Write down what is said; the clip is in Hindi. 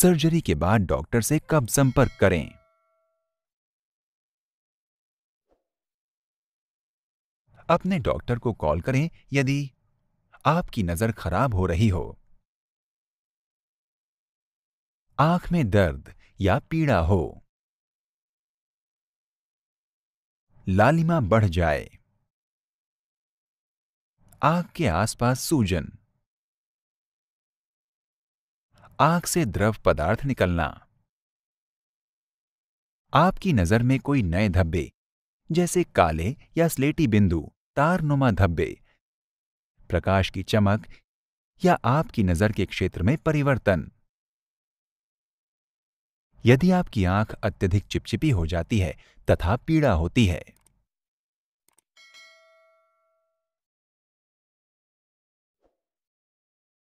सर्जरी के बाद डॉक्टर से कब संपर्क करें अपने डॉक्टर को कॉल करें यदि आपकी नजर खराब हो रही हो आंख में दर्द या पीड़ा हो लालिमा बढ़ जाए आंख के आसपास सूजन आंख से द्रव पदार्थ निकलना आपकी नजर में कोई नए धब्बे जैसे काले या स्लेटी बिंदु तारनुमा धब्बे प्रकाश की चमक या आपकी नजर के क्षेत्र में परिवर्तन यदि आपकी आंख अत्यधिक चिपचिपी हो जाती है तथा पीड़ा होती है